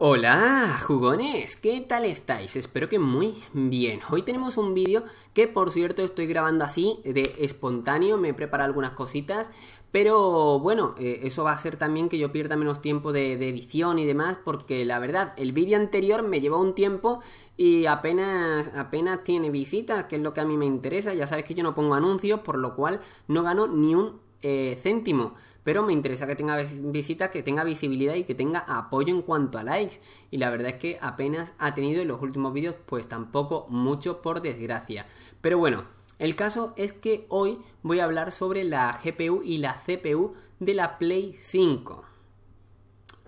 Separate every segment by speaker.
Speaker 1: Hola, jugones, ¿qué tal estáis? Espero que muy bien. Hoy tenemos un vídeo que por cierto estoy grabando así de espontáneo, me he preparado algunas cositas, pero bueno, eh, eso va a hacer también que yo pierda menos tiempo de, edición y demás, porque la verdad, el vídeo anterior me llevó un tiempo y apenas, apenas tiene visitas, que es lo que a mí me interesa, ya sabes que yo no pongo anuncios, por lo cual no gano ni un eh, céntimo. Pero me interesa que tenga visita, que tenga visibilidad y que tenga apoyo en cuanto a likes. Y la verdad es que apenas ha tenido en los últimos vídeos, pues tampoco mucho, por desgracia. Pero bueno, el caso es que hoy voy a hablar sobre la GPU y la CPU de la Play 5.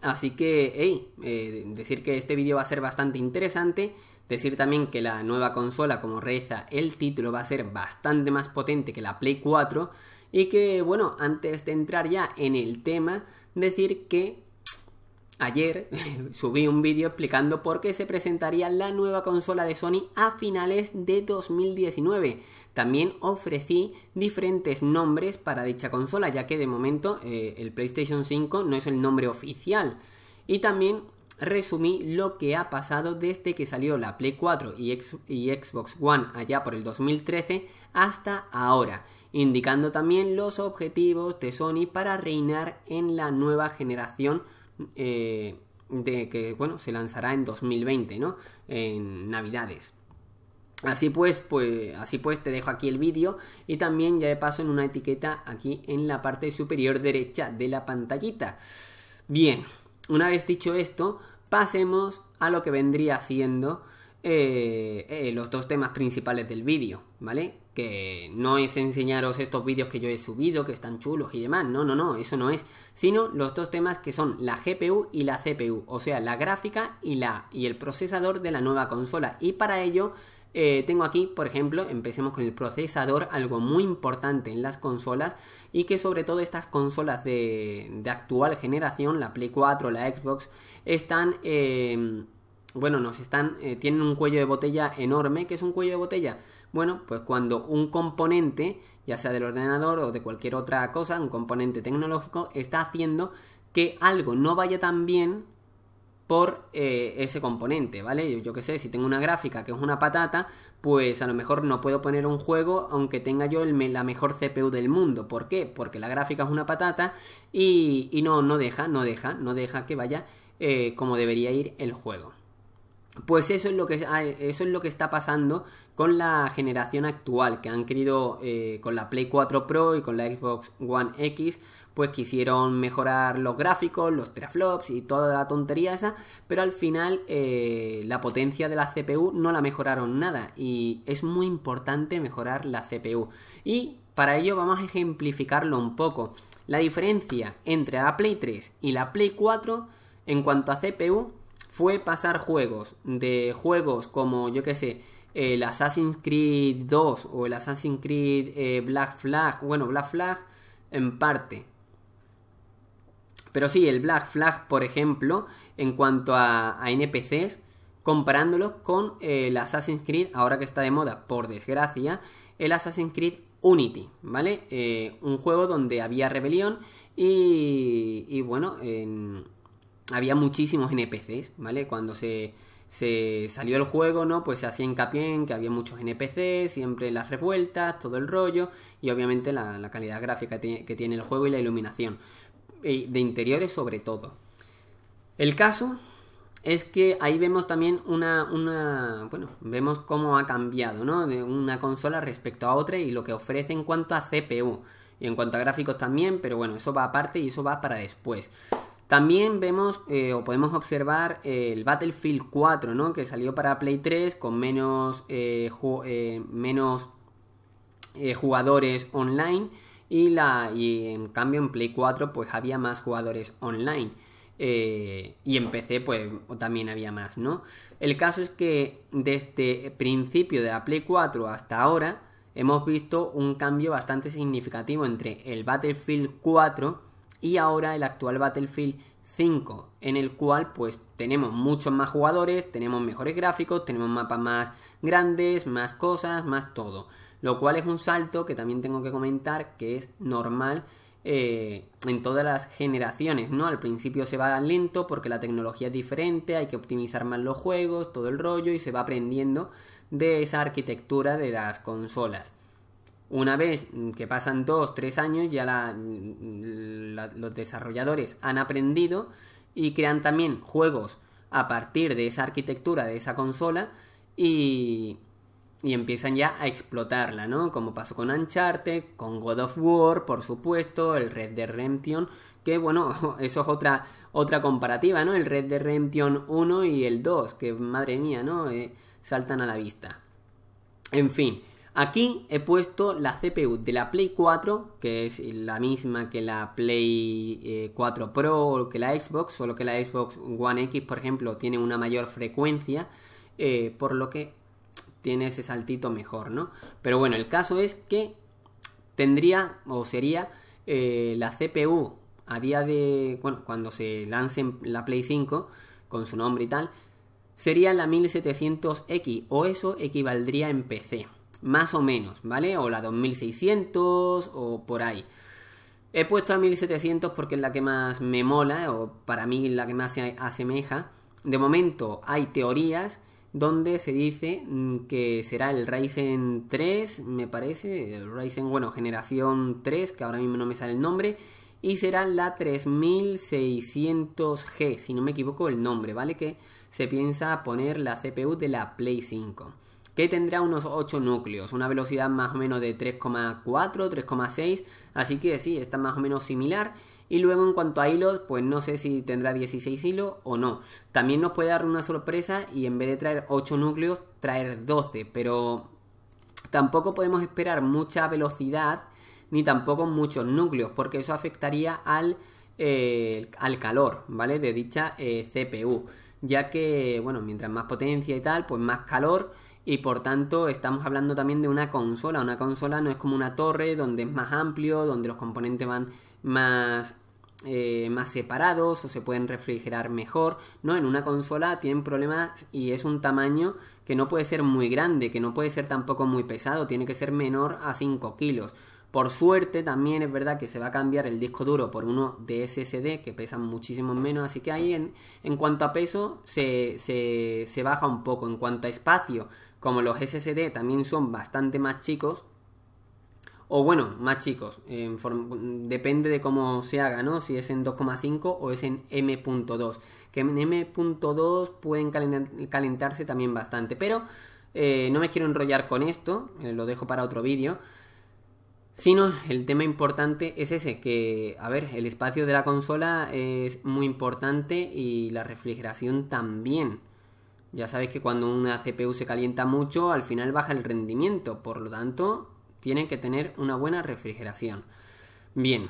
Speaker 1: Así que, eh, decir que este vídeo va a ser bastante interesante. Decir también que la nueva consola, como reza el título, va a ser bastante más potente que la Play 4. Y que, bueno, antes de entrar ya en el tema, decir que ayer subí un vídeo explicando por qué se presentaría la nueva consola de Sony a finales de 2019. También ofrecí diferentes nombres para dicha consola, ya que de momento eh, el PlayStation 5 no es el nombre oficial. Y también resumí lo que ha pasado desde que salió la Play 4 y, Xbox One allá por el 2013 hasta ahora, indicando también los objetivos de Sony para reinar en la nueva generación eh, de que bueno se lanzará en 2020, ¿no? En Navidades. Así pues, pues, así pues te dejo aquí el vídeo y también ya de paso en una etiqueta aquí en la parte superior derecha de la pantallita. Bien, una vez dicho esto, pasemos a lo que vendría siendo eh, eh, los dos temas principales del vídeo, ¿vale? Que no es enseñaros estos vídeos que yo he subido, que están chulos y demás, no, no, no, eso no es, sino los dos temas que son la GPU y la CPU, o sea, la gráfica y, la, y el procesador de la nueva consola. Y para ello eh, tengo aquí, por ejemplo, empecemos con el procesador, algo muy importante en las consolas y que sobre todo estas consolas de, actual generación, la Play 4, la Xbox, están... Em, bueno, nos están, eh, tienen un cuello de botella enorme. ¿Qué es un cuello de botella? Bueno, pues cuando un componente, ya sea del ordenador o de cualquier otra cosa, un componente tecnológico, está haciendo que algo no vaya tan bien por eh, ese componente, ¿vale? Yo, yo qué sé, si tengo una gráfica que es una patata, pues a lo mejor no puedo poner un juego aunque tenga yo la mejor CPU del mundo. ¿Por qué? Porque la gráfica es una patata y, no, no deja, no deja, no deja que vaya eh, como debería ir el juego. Pues eso es lo que ah, eso es lo que está pasando con la generación actual, que han querido eh, con la Play 4 Pro y con la Xbox One X, pues quisieron mejorar los gráficos, los teraflops y toda la tontería esa, pero al final eh, la potencia de la CPU no la mejoraron nada y es muy importante mejorar la CPU. Y para ello vamos a ejemplificarlo un poco. La diferencia entre la Play 3 y la Play 4 en cuanto a CPU fue pasar juegos de juegos como, yo que sé, el Assassin's Creed 2 o el Assassin's Creed eh, Black Flag, bueno, Black Flag en parte. Pero sí, el Black Flag, por ejemplo, en cuanto a, NPCs, comparándolo con el Assassin's Creed, ahora que está de moda, por desgracia, el Assassin's Creed Unity, ¿vale? Eh, un juego donde había rebelión y, y bueno, en había muchísimos NPCs, ¿vale? Cuando se, salió el juego, ¿no? Pues se hacía hincapié en que había muchos NPCs siempre las revueltas, todo el rollo, y obviamente la, calidad gráfica que tiene el juego y la iluminación. De interiores sobre todo. El caso es que ahí vemos también una, una bueno, vemos cómo ha cambiado, ¿no? De una consola respecto a otra y lo que ofrece en cuanto a CPU. Y en cuanto a gráficos también, pero bueno, eso va aparte y eso va para después. También vemos eh, o podemos observar el Battlefield 4, ¿no? Que salió para Play 3 con menos, eh, eh, menos jugadores online y, la, en cambio en Play 4 pues había más jugadores online. y en PC pues también había más, ¿no? El caso es que desde principio de la Play 4 hasta ahora hemos visto un cambio bastante significativo entre el Battlefield 4 y ahora el actual Battlefield 5, en el cual pues tenemos muchos más jugadores, tenemos mejores gráficos, tenemos mapas más grandes, más cosas, más todo. Lo cual es un salto que también tengo que comentar que es normal eh, en todas las generaciones, ¿no? Al principio se va lento porque la tecnología es diferente, hay que optimizar más los juegos, todo el rollo y se va aprendiendo de esa arquitectura de las consolas. Una vez que pasan dos, tres años, ya los desarrolladores han aprendido y crean también juegos a partir de esa arquitectura, de esa consola y, y empiezan ya a explotarla, ¿no? Como pasó con Uncharted, con God of War, por supuesto, el Red Dead Redemption, que bueno, eso es otra, otra comparativa, ¿no? El Red Dead Redemption 1 y el 2, que madre mía, ¿no? Eh, saltan a la vista. En fin, Aquí he puesto la CPU de la Play 4, que es la misma que la Play 4 eh, Pro o que la Xbox, solo que la Xbox One X, por ejemplo, tiene una mayor frecuencia, eh, por lo que tiene ese saltito mejor, ¿no? Pero bueno, el caso es que tendría o sería eh, la CPU a día de, bueno, cuando se lance la Play 5 con su nombre y tal, sería la 1700X o eso equivaldría en PC. Más o menos, ¿vale? O la 2600 o por ahí. He puesto a 1700 porque es la que más me mola o para mí la que más se asemeja. De momento hay teorías donde se dice mm, que será el Ryzen 3, me parece, el Ryzen, bueno, generación 3, que ahora mismo no me sale el nombre, y será la 3600G, si no me equivoco el nombre, ¿vale? Que se piensa poner la CPU de la Play 5 tendrá unos 8 núcleos, una velocidad más o menos de 3,4, 3,6, así que sí, está más o menos similar. Y luego en cuanto a hilos, pues no sé si tendrá 16 hilos o no. También nos puede dar una sorpresa y en vez de traer 8 núcleos, traer 12, pero tampoco podemos esperar mucha velocidad ni tampoco muchos núcleos, porque eso afectaría al, eh, al calor, ¿vale? De dicha eh, CPU, ya que, bueno, mientras más potencia y tal, pues más calor y por tanto estamos hablando también de una consola. Una consola no es como una torre donde es más amplio, donde los componentes van más, eh, más separados o se pueden refrigerar mejor. No, en una consola tienen problemas y es un tamaño que no puede ser muy grande, que no puede ser tampoco muy pesado, tiene que ser menor a 5 kilos. Por suerte también es verdad que se va a cambiar el disco duro por uno de SSD que pesa muchísimo menos, así que ahí en, cuanto a peso se baja un poco. En cuanto a espacio, como los SSD también son bastante más chicos, o bueno, más chicos, depende de cómo se haga, ¿no? Si es en 2,5 o es en M.2, que en M.2 pueden calentarse también bastante, pero eh, no me quiero enrollar con esto, eh, lo dejo para otro vídeo. Sino el tema importante es ese, que, a ver, el espacio de la consola es muy importante y la refrigeración también. Ya sabéis que cuando una CPU se calienta mucho, al final baja el rendimiento, por lo tanto, tienen que tener una buena refrigeración. Bien,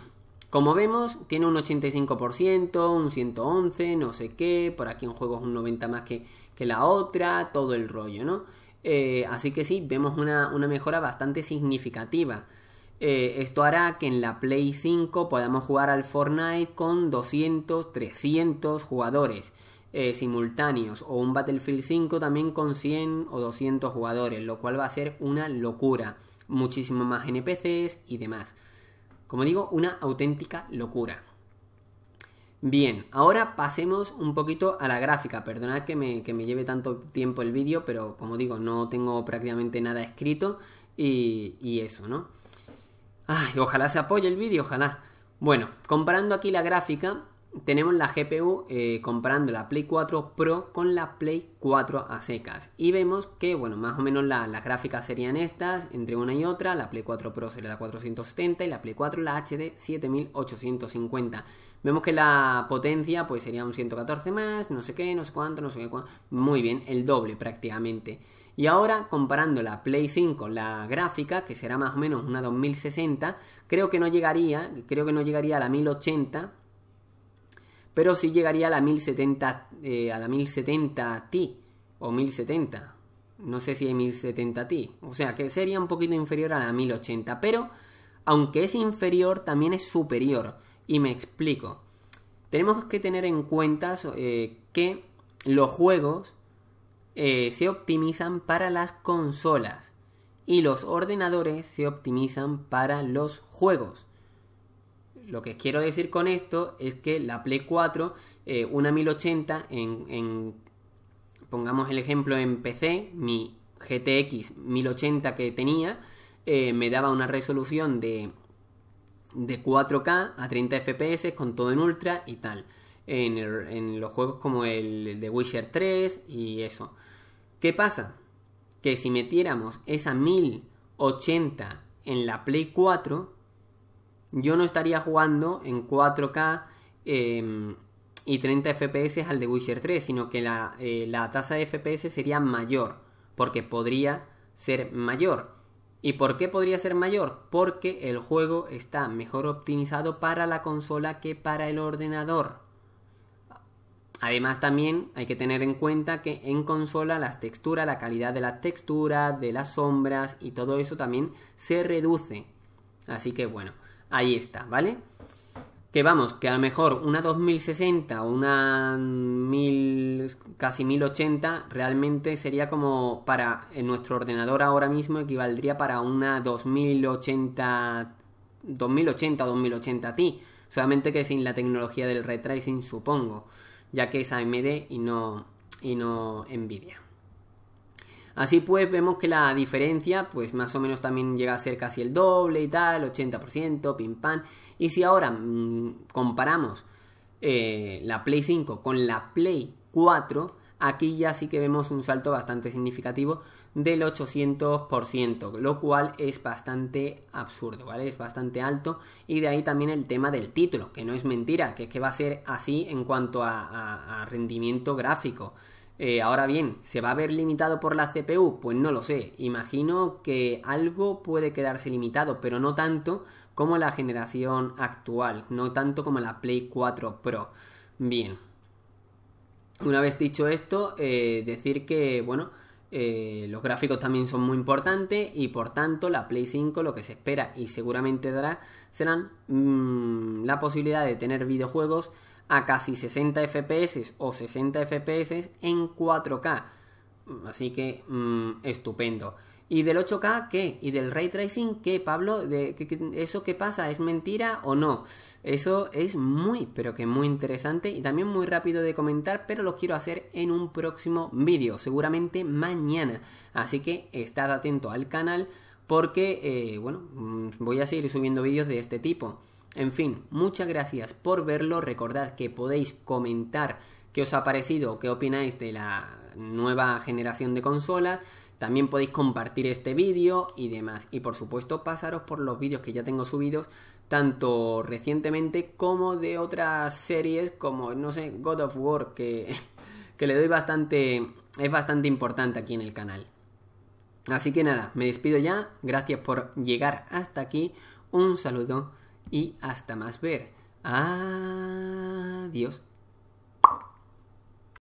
Speaker 1: como vemos, tiene un 85%, un 111, no sé qué, por aquí en juegos un 90 más que, la otra, todo el rollo, ¿no? Eh, así que sí, vemos una, mejora bastante significativa. Eh, esto hará que en la Play 5 podamos jugar al Fortnite con 200, 300 jugadores. Eh, simultáneos o un Battlefield 5 también con 100 o 200 jugadores, lo cual va a ser una locura. Muchísimo más NPCs y demás. Como digo, una auténtica locura. Bien, ahora pasemos un poquito a la gráfica. Perdonad que me, lleve tanto tiempo el vídeo, pero como digo, no tengo prácticamente nada escrito y, y eso, ¿no? Ay, ojalá se apoye el vídeo, ojalá. Bueno, comparando aquí la gráfica, tenemos la GPU eh, comparando la Play 4 Pro con la Play 4 a secas. Y vemos que, bueno, más o menos las gráficas serían estas, entre una y otra. La Play 4 Pro sería la 470 y la Play 4 la HD 7850. Vemos que la potencia pues sería un 114 más, no sé qué, no sé cuánto, no sé qué. Cuánto. Muy bien, el doble prácticamente. Y ahora comparando la Play 5, la gráfica, que será más o menos una 2060, creo que no llegaría, creo que no llegaría a la 1080 pero sí llegaría a la 1070, eh, a la 1070 Ti o 1070. No sé si hay 1070 Ti. O sea que sería un poquito inferior a la 1080. Pero aunque es inferior, también es superior. Y me explico. Tenemos que tener en cuenta eh, que los juegos eh, se optimizan para las consolas y los ordenadores se optimizan para los juegos. Lo que quiero decir con esto es que la Play 4, eh, una 1080 en, pongamos el ejemplo en PC, mi GTX 1080 que tenía, eh, me daba una resolución de, 4K a 30 FPS con todo en ultra y tal. En, los juegos como el, el de Witcher 3 y eso. ¿Qué pasa? Que si metiéramos esa 1080 en la Play 4, yo no estaría jugando en 4K em, y 30 FPS al de Witcher 3, sino que la, eh, la tasa de FPS sería mayor, porque podría ser mayor. ¿Y por qué podría ser mayor? Porque el juego está mejor optimizado para la consola que para el ordenador. Además también hay que tener en cuenta que en consola las texturas, la calidad de las texturas, de las sombras y todo eso también se reduce. Así que bueno, ahí está, ¿vale? Que vamos, que a lo mejor una 2060 o una 1000, casi 1080 realmente sería como para en nuestro ordenador ahora mismo equivaldría para una 2080 2080 o 2080 Ti, solamente que sin la tecnología del retracing supongo, ya que es AMD y no y no Nvidia. Así pues vemos que la diferencia pues más o menos también llega a ser casi el doble y tal, 80%, pim pam. Y si ahora mm, comparamos eh, la Play 5 con la Play 4, aquí ya sí que vemos un salto bastante significativo del 800%, lo cual es bastante absurdo, ¿vale? Es bastante alto y de ahí también el tema del título, que no es mentira, que es que va a ser así en cuanto a rendimiento gráfico. Eh, ahora bien, ¿se va a ver limitado por la CPU? Pues no lo sé. Imagino que algo puede quedarse limitado, pero no tanto como la generación actual, no tanto como la Play 4 Pro. Bien. Una vez dicho esto, eh, decir que, bueno, eh, los gráficos también son muy importantes y por tanto la Play 5 lo que se espera y seguramente dará serán mm, la posibilidad de tener videojuegos a casi 60 fps o 60 fps en 4K. Así que mm, estupendo. ¿Y del 8K qué? ¿Y del ray tracing qué, Pablo? ¿De, ¿Eso qué pasa? ¿Es mentira o no? Eso es muy, pero que muy interesante y también muy rápido de comentar, pero lo quiero hacer en un próximo vídeo, seguramente mañana. Así que estad atento al canal porque, eh, bueno, mm, voy a seguir subiendo vídeos de este tipo. En fin, muchas gracias por verlo. Recordad que podéis comentar qué os ha parecido, qué opináis de la nueva generación de consolas. También podéis compartir este vídeo y demás. Y por supuesto, pasaros por los vídeos que ya tengo subidos, tanto recientemente como de otras series, como, no sé, God of War, que, que le doy bastante. es bastante importante aquí en el canal. Así que nada, me despido ya. Gracias por llegar hasta aquí. Un saludo y hasta más ver. Adiós.